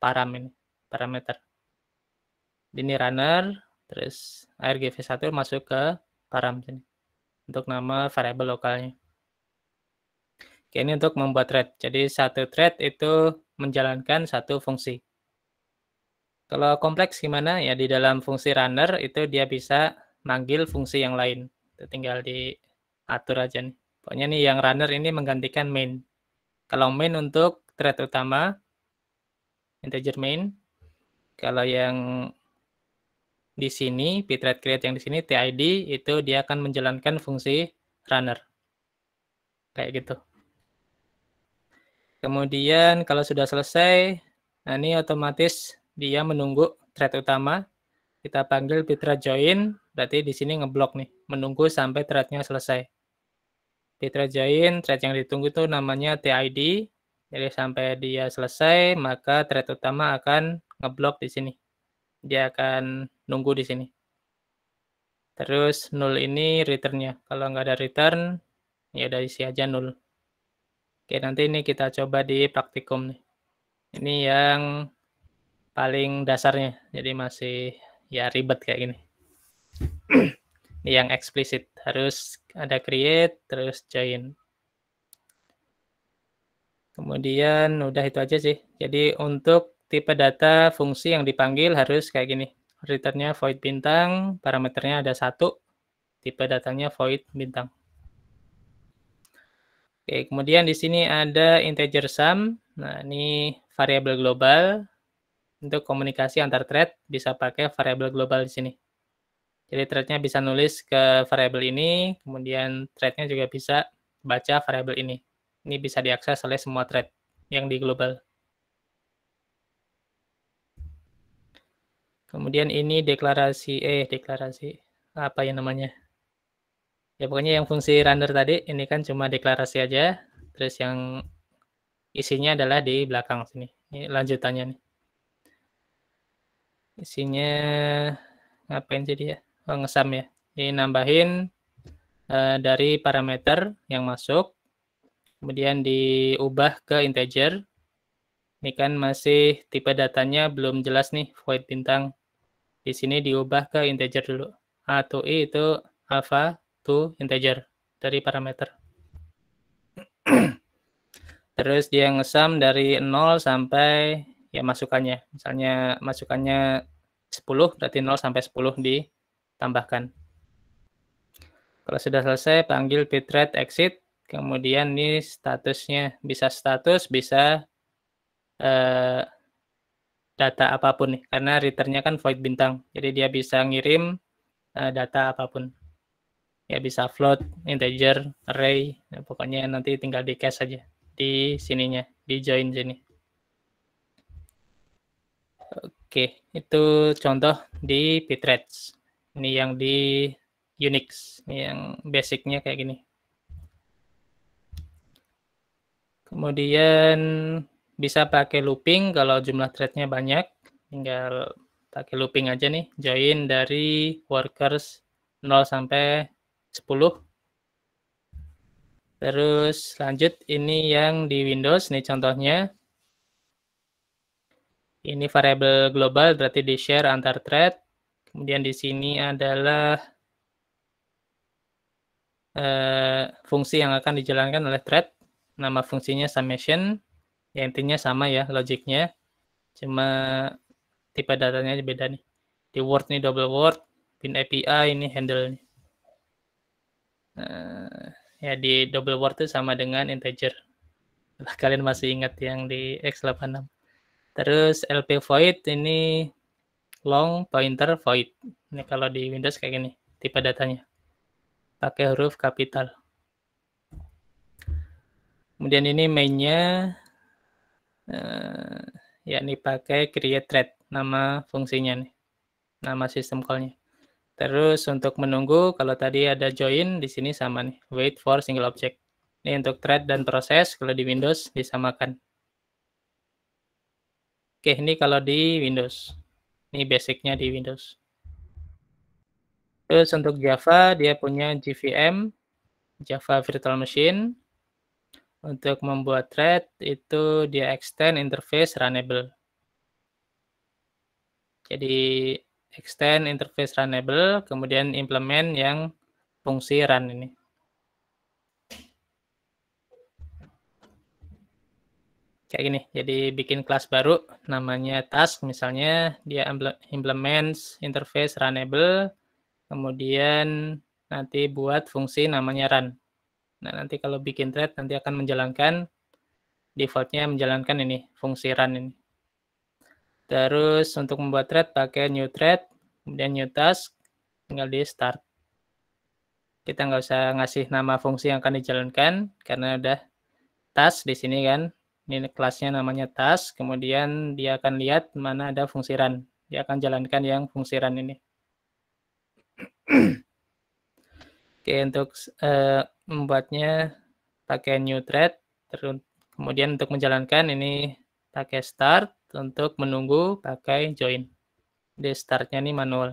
param ini, parameter. Ini runner, terus rgv 1 masuk ke param ini. untuk nama variable lokalnya ini untuk membuat thread. Jadi satu thread itu menjalankan satu fungsi. Kalau kompleks gimana? Ya di dalam fungsi runner itu dia bisa manggil fungsi yang lain. Itu tinggal diatur aja nih. Pokoknya nih yang runner ini menggantikan main. Kalau main untuk thread utama, integer main. Kalau yang di sini, pthread create yang di sini, TID, itu dia akan menjalankan fungsi runner. Kayak gitu. Kemudian kalau sudah selesai, nah ini otomatis dia menunggu thread utama. Kita panggil pitra join, berarti di sini ngeblok nih, menunggu sampai threadnya selesai. Pitra join, thread yang ditunggu itu namanya TID. Jadi sampai dia selesai, maka thread utama akan ngeblok di sini. Dia akan nunggu di sini. Terus nol ini returnnya. Kalau nggak ada return, ya dari si aja nol. Oke, nanti ini kita coba di praktikum nih. Ini yang paling dasarnya. Jadi masih ya ribet kayak gini. ini yang eksplisit. Harus ada create, terus join. Kemudian udah itu aja sih. Jadi untuk tipe data fungsi yang dipanggil harus kayak gini. Returnnya void bintang, parameternya ada satu, tipe datanya void bintang. Oke, kemudian di sini ada integer sum. Nah, ini variabel global. Untuk komunikasi antar thread bisa pakai variabel global di sini. Jadi threadnya bisa nulis ke variabel ini, kemudian threadnya juga bisa baca variabel ini. Ini bisa diakses oleh semua thread yang di global. Kemudian ini deklarasi, eh deklarasi apa ya namanya? ya pokoknya yang fungsi render tadi ini kan cuma deklarasi aja terus yang isinya adalah di belakang sini ini lanjutannya nih isinya ngapain jadi ya oh, ngesam ya ini nambahin uh, eh, dari parameter yang masuk kemudian diubah ke integer ini kan masih tipe datanya belum jelas nih void bintang di sini diubah ke integer dulu a to i itu alpha to integer dari parameter. Terus dia ngesam dari 0 sampai ya masukannya. Misalnya masukannya 10 berarti 0 sampai 10 ditambahkan. Kalau sudah selesai panggil bitrate exit, kemudian ini statusnya bisa status, bisa eh, data apapun nih karena returnnya kan void bintang. Jadi dia bisa ngirim eh, data apapun ya bisa float, integer, array, ya pokoknya nanti tinggal di cache aja di sininya, di join sini. Oke, itu contoh di Bitrates. Ini yang di Unix, ini yang basicnya kayak gini. Kemudian bisa pakai looping kalau jumlah threadnya banyak, tinggal pakai looping aja nih, join dari workers 0 sampai 10. Terus lanjut ini yang di Windows nih contohnya. Ini variable global berarti di share antar thread. Kemudian di sini adalah eh, fungsi yang akan dijalankan oleh thread. Nama fungsinya summation. Ya intinya sama ya logiknya. Cuma tipe datanya beda nih. Di Word nih double Word, pin API ini handle nih. Eh, ya di double word itu sama dengan integer kalian masih ingat yang di x86 terus lp void ini long pointer void ini kalau di Windows kayak gini tipe datanya pakai huruf kapital kemudian ini mainnya uh, yakni pakai create thread nama fungsinya nih nama sistem callnya Terus untuk menunggu, kalau tadi ada join, di sini sama nih, wait for single object. Ini untuk thread dan proses, kalau di Windows disamakan. Oke, ini kalau di Windows. Ini basicnya di Windows. Terus untuk Java, dia punya GVM, Java Virtual Machine. Untuk membuat thread, itu dia extend interface runnable. Jadi extend interface runnable, kemudian implement yang fungsi run ini. Kayak gini, jadi bikin kelas baru namanya task misalnya dia implements interface runnable, kemudian nanti buat fungsi namanya run. Nah, nanti kalau bikin thread nanti akan menjalankan defaultnya menjalankan ini fungsi run ini. Terus untuk membuat thread pakai new thread, kemudian new task, tinggal di start. Kita nggak usah ngasih nama fungsi yang akan dijalankan karena udah task di sini kan. Ini kelasnya namanya task, kemudian dia akan lihat mana ada fungsi run. Dia akan jalankan yang fungsi run ini. Oke, untuk uh, membuatnya pakai new thread, kemudian untuk menjalankan ini pakai start, untuk menunggu pakai join. Di startnya nih manual.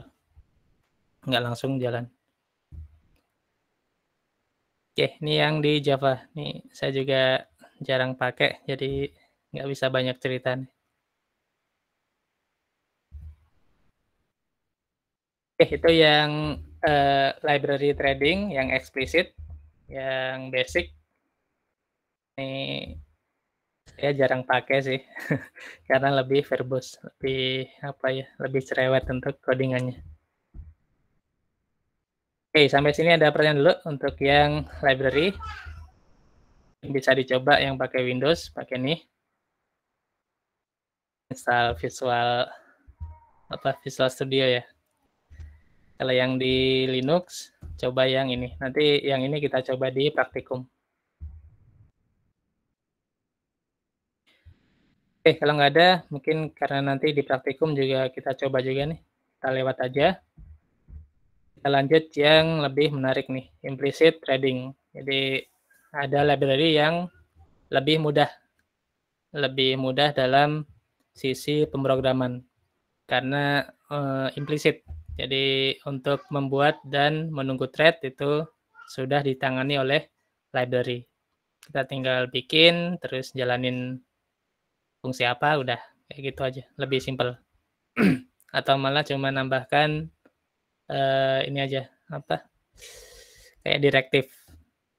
Nggak langsung jalan. Oke, ini yang di Java. Nih saya juga jarang pakai, jadi nggak bisa banyak cerita. Oke, itu yang uh, library trading yang eksplisit, yang basic. Ini saya jarang pakai sih karena lebih verbose lebih apa ya lebih cerewet untuk codingannya oke sampai sini ada pertanyaan dulu untuk yang library bisa dicoba yang pakai Windows pakai ini install Visual apa Visual Studio ya kalau yang di Linux coba yang ini nanti yang ini kita coba di praktikum Oke, kalau nggak ada, mungkin karena nanti di praktikum juga kita coba juga nih. Kita lewat aja. Kita lanjut yang lebih menarik nih, implicit trading. Jadi ada library yang lebih mudah. Lebih mudah dalam sisi pemrograman. Karena uh, implicit. Jadi untuk membuat dan menunggu trade itu sudah ditangani oleh library. Kita tinggal bikin, terus jalanin fungsi apa udah kayak gitu aja lebih simpel atau malah cuma nambahkan uh, ini aja apa kayak direktif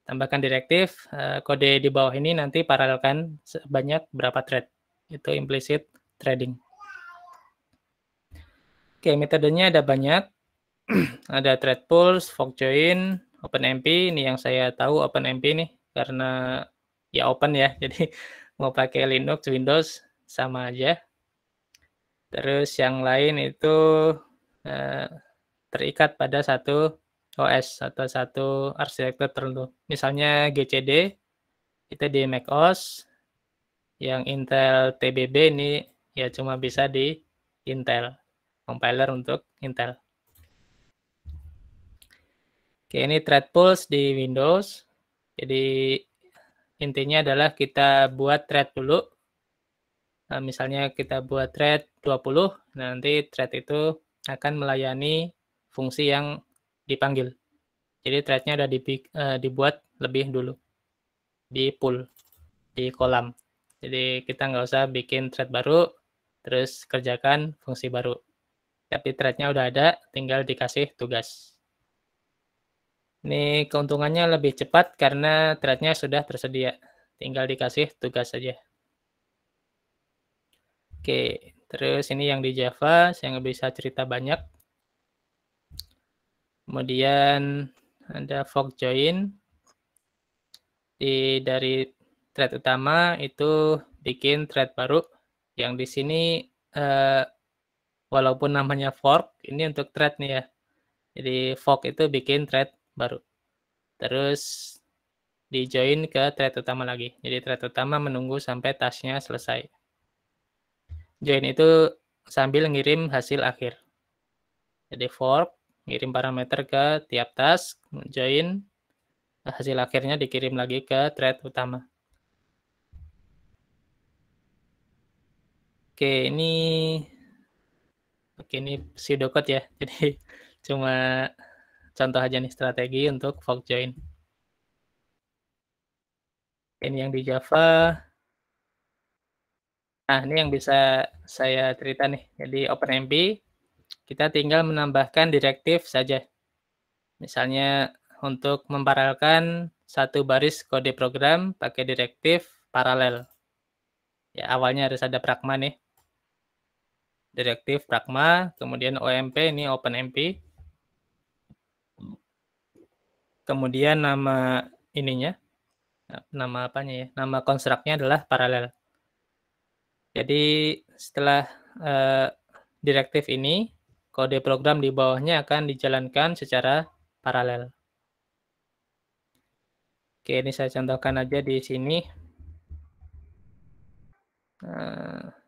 tambahkan direktif uh, kode di bawah ini nanti paralelkan sebanyak berapa thread itu implicit trading oke metodenya ada banyak ada thread pools fork join openmp ini yang saya tahu openmp nih karena ya open ya jadi mau pakai Linux, Windows sama aja. Terus yang lain itu eh, terikat pada satu OS atau satu arsitektur tertentu. Misalnya GCD itu di macOS, yang Intel TBB ini ya cuma bisa di Intel compiler untuk Intel. Oke, ini thread pools di Windows. Jadi Intinya adalah kita buat thread dulu. Nah, misalnya kita buat thread 20, nah, nanti thread itu akan melayani fungsi yang dipanggil. Jadi threadnya ada eh, dibuat lebih dulu di pool, di kolam. Jadi kita nggak usah bikin thread baru, terus kerjakan fungsi baru. Tapi threadnya udah ada, tinggal dikasih tugas. Ini keuntungannya lebih cepat karena threadnya sudah tersedia. Tinggal dikasih tugas saja. Oke, terus ini yang di Java, saya nggak bisa cerita banyak. Kemudian ada fork join. Di, dari thread utama itu bikin thread baru. Yang di sini eh, walaupun namanya fork, ini untuk thread nih ya. Jadi fork itu bikin thread baru. Terus di join ke thread utama lagi. Jadi thread utama menunggu sampai tasnya selesai. Join itu sambil ngirim hasil akhir. Jadi fork, ngirim parameter ke tiap tas join, hasil akhirnya dikirim lagi ke thread utama. Oke, ini oke ini pseudocode ya. Jadi cuma contoh aja nih strategi untuk fork join. Ini yang di Java. Nah, ini yang bisa saya cerita nih. Jadi OpenMP, kita tinggal menambahkan direktif saja. Misalnya untuk memparalelkan satu baris kode program pakai direktif paralel. Ya, awalnya harus ada pragma nih. Direktif pragma, kemudian OMP, ini OpenMP kemudian nama ininya eh, nama apanya ya nama konstruknya adalah paralel jadi setelah uh, direktif ini kode program di bawahnya akan dijalankan secara paralel oke ini saya contohkan aja di sini nah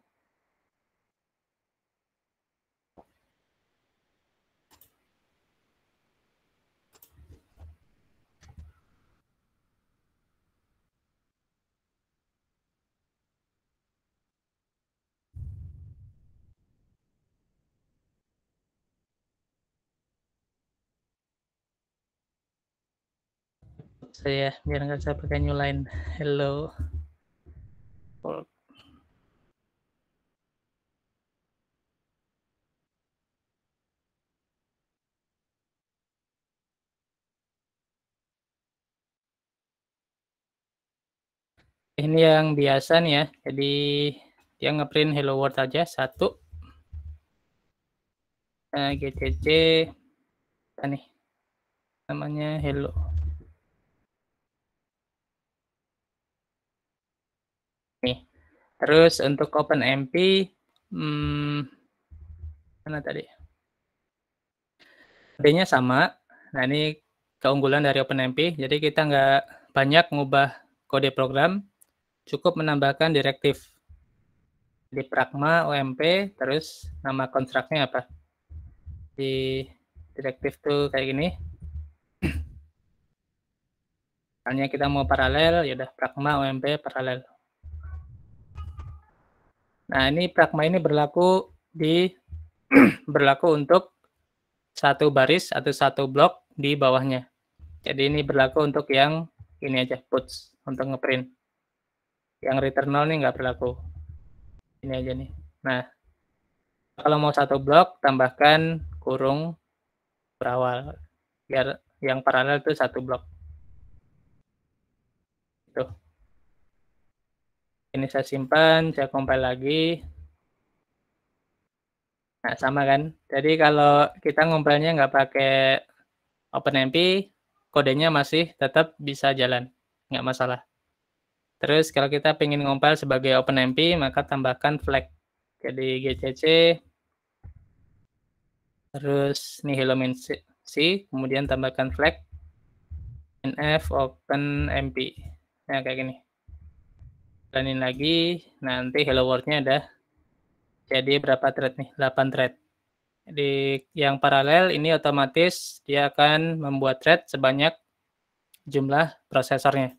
saya biar nggak saya pakai new line hello ini yang biasa nih ya. Jadi dia ngeprint hello world aja satu. Nah, GCC nah, nih namanya hello. nih. Terus untuk OpenMP, hmm, mana tadi? b sama. Nah ini keunggulan dari OpenMP. Jadi kita nggak banyak mengubah kode program, cukup menambahkan direktif. Di pragma OMP, terus nama kontraknya apa? Di direktif tuh kayak gini. Misalnya kita mau paralel, ya udah pragma OMP paralel. Nah, ini pragma ini berlaku di berlaku untuk satu baris atau satu blok di bawahnya. Jadi ini berlaku untuk yang ini aja puts untuk ngeprint. Yang return null nih nggak berlaku. Ini aja nih. Nah, kalau mau satu blok tambahkan kurung berawal biar yang paralel itu satu blok. Tuh. Ini saya simpan, saya compile lagi. Nah, sama kan? Jadi kalau kita ngompilnya nggak pakai OpenMP, kodenya masih tetap bisa jalan. Nggak masalah. Terus kalau kita pengen ngompil sebagai OpenMP, maka tambahkan flag. Jadi GCC, terus c, kemudian tambahkan flag, nf openmp. Nah, kayak gini jalanin lagi nanti hello world-nya ada jadi berapa thread nih 8 thread di yang paralel ini otomatis dia akan membuat thread sebanyak jumlah prosesornya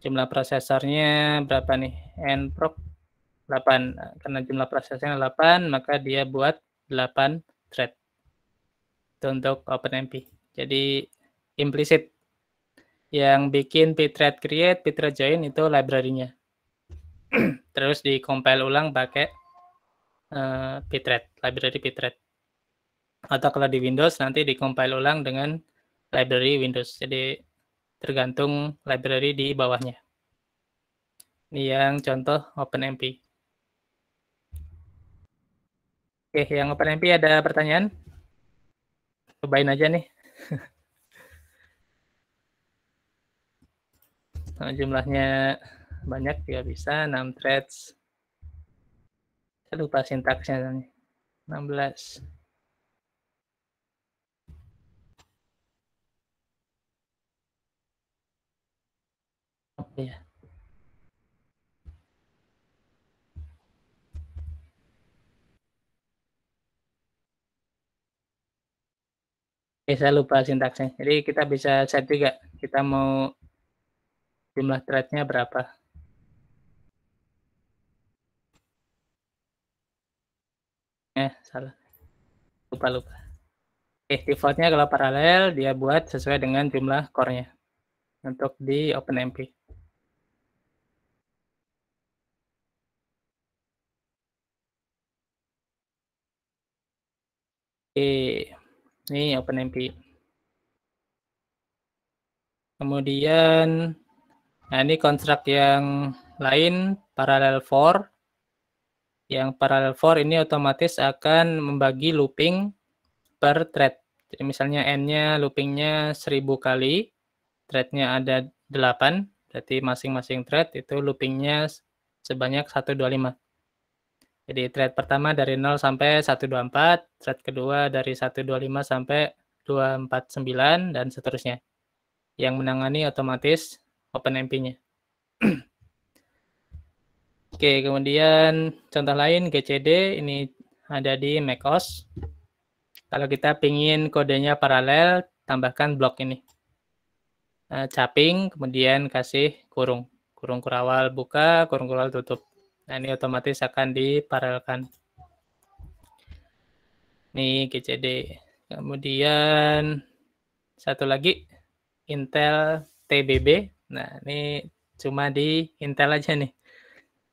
jumlah prosesornya berapa nih N Prok 8 karena jumlah prosesornya 8 maka dia buat 8 thread itu untuk OpenMP jadi implisit yang bikin pthread create, pthread join itu library-nya. Terus di compile ulang pakai uh, eh, pthread, library pthread. Atau kalau di Windows nanti di compile ulang dengan library Windows. Jadi tergantung library di bawahnya. Ini yang contoh OpenMP. Oke, yang OpenMP ada pertanyaan? Cobain aja nih. Karena jumlahnya banyak juga ya bisa, 6 threads. Saya lupa sintaksnya, 16. ya. Oke, saya lupa sintaksnya. Jadi kita bisa set juga. Kita mau jumlah threadnya berapa. Eh, salah. Lupa-lupa. eh defaultnya kalau paralel, dia buat sesuai dengan jumlah core-nya untuk di OpenMP. Oke, ini OpenMP. Kemudian Nah, ini kontrak yang lain parallel for. Yang parallel for ini otomatis akan membagi looping per thread. Jadi misalnya n-nya loopingnya 1000 kali, threadnya ada 8, berarti masing-masing thread itu loopingnya sebanyak 125. Jadi thread pertama dari 0 sampai 124, thread kedua dari 125 sampai 249 dan seterusnya. Yang menangani otomatis OpenMP-nya. Oke, kemudian contoh lain GCD ini ada di macOS. Kalau kita pingin kodenya paralel, tambahkan blok ini. Nah, eh, caping, kemudian kasih kurung. Kurung kurawal buka, kurung kurawal tutup. Nah, ini otomatis akan diparalelkan. Nih GCD. Kemudian satu lagi Intel TBB Nah, ini cuma di Intel aja nih.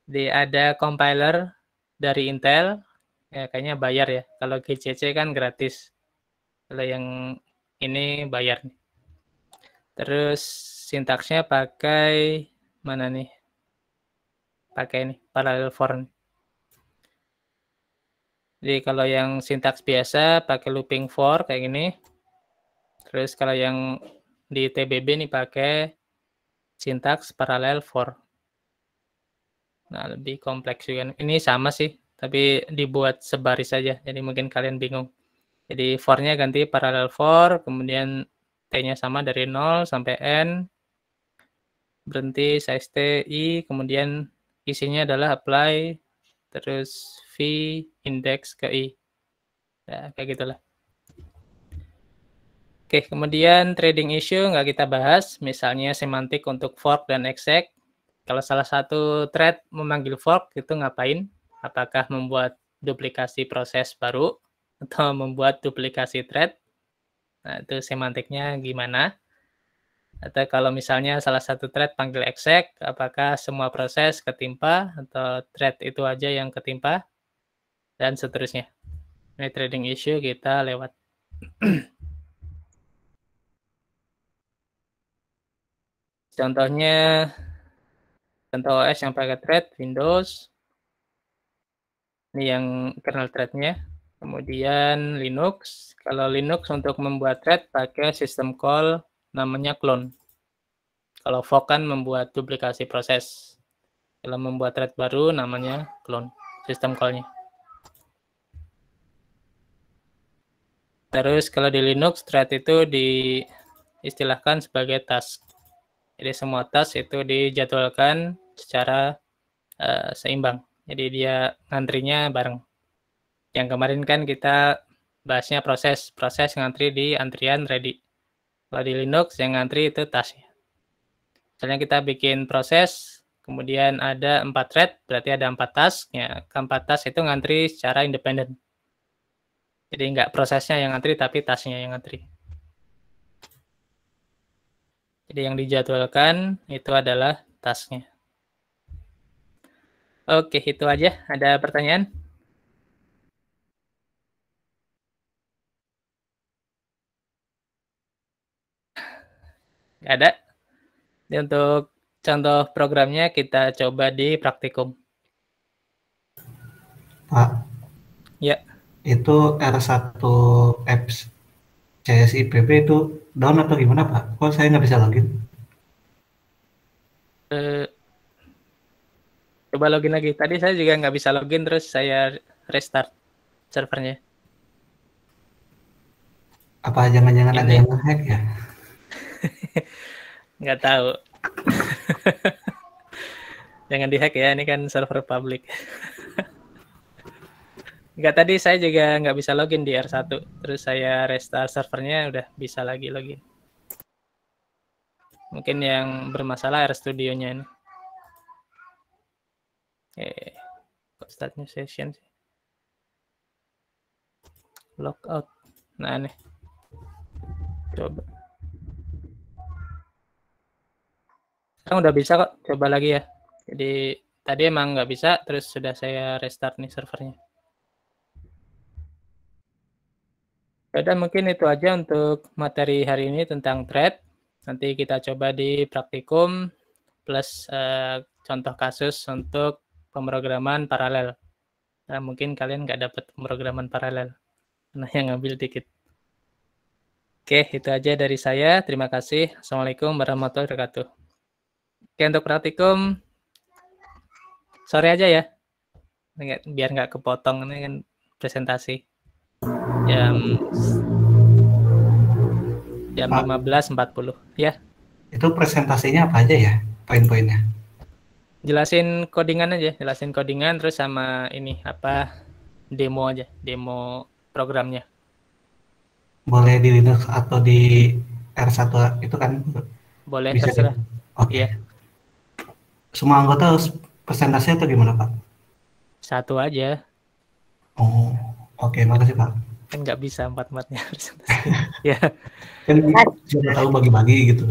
Di ada compiler dari Intel, ya kayaknya bayar ya. Kalau GCC kan gratis. Kalau yang ini bayar nih. Terus sintaksnya pakai mana nih? Pakai ini parallel for. Jadi kalau yang sintaks biasa pakai looping for kayak gini. Terus kalau yang di TBB nih pakai sintaks paralel for. Nah, lebih kompleks juga. Ini sama sih, tapi dibuat sebaris saja. Jadi mungkin kalian bingung. Jadi for-nya ganti paralel for, kemudian T-nya sama dari 0 sampai N, berhenti size T, I, kemudian isinya adalah apply, terus V, index ke I. Ya, kayak gitulah. Oke, kemudian trading issue nggak kita bahas, misalnya semantik untuk fork dan exec. Kalau salah satu thread memanggil fork, itu ngapain? Apakah membuat duplikasi proses baru atau membuat duplikasi thread? Nah, itu semantiknya gimana? Atau kalau misalnya salah satu thread panggil exec, apakah semua proses ketimpa atau thread itu aja yang ketimpa? Dan seterusnya. Ini trading issue kita lewat. Contohnya contoh OS yang pakai thread Windows. Ini yang kernel threadnya. Kemudian Linux. Kalau Linux untuk membuat thread pakai sistem call namanya clone. Kalau fork kan membuat duplikasi proses. Kalau membuat thread baru namanya clone sistem callnya. Terus kalau di Linux thread itu diistilahkan sebagai task. Jadi semua tas itu dijadwalkan secara uh, seimbang. Jadi dia ngantrinya bareng. Yang kemarin kan kita bahasnya proses, proses ngantri di antrian ready. Kalau di Linux yang ngantri itu tasnya. Misalnya kita bikin proses, kemudian ada empat thread, berarti ada empat Ya, Keempat tas itu ngantri secara independen. Jadi nggak prosesnya yang ngantri, tapi tasnya yang ngantri. Jadi yang dijadwalkan itu adalah tasnya. Oke, itu aja. Ada pertanyaan? Gak ada. Jadi untuk contoh programnya kita coba di praktikum. Pak. Ya. Itu R1 apps CSIPB itu down atau gimana Pak? Kok saya nggak bisa login? Uh, coba login lagi. Tadi saya juga nggak bisa login terus saya restart servernya. Apa jangan-jangan ada yang hack ya? nggak tahu. jangan dihack ya, ini kan server publik. Enggak tadi saya juga nggak bisa login di R1. Terus saya restart servernya udah bisa lagi login. Mungkin yang bermasalah R studionya ini. Oke. Eh, kok Start new session sih. out. Nah, nih. Coba. Sekarang udah bisa kok. Coba lagi ya. Jadi tadi emang nggak bisa, terus sudah saya restart nih servernya. Yaudah mungkin itu aja untuk materi hari ini tentang thread. Nanti kita coba di praktikum plus uh, contoh kasus untuk pemrograman paralel. Nah, mungkin kalian nggak dapat pemrograman paralel. Nah, yang ngambil dikit. Oke, itu aja dari saya. Terima kasih. Assalamualaikum warahmatullahi wabarakatuh. Oke, untuk praktikum sore aja ya. Biar nggak kepotong ini kan presentasi jam jam lima belas empat puluh ya itu presentasinya apa aja ya poin-poinnya jelasin codingan aja jelasin codingan terus sama ini apa demo aja demo programnya boleh di Linux atau di R1 itu kan boleh bisa terserah oke okay. Iya. yeah. semua anggota harus presentasi atau gimana pak satu aja oh oke okay, makasih pak kan nggak bisa empat empatnya presentasi ya kan sudah tahu bagi-bagi gitu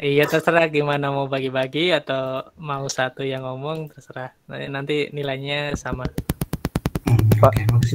iya terserah gimana mau bagi-bagi atau mau satu yang ngomong terserah nanti nilainya sama hmm, Pak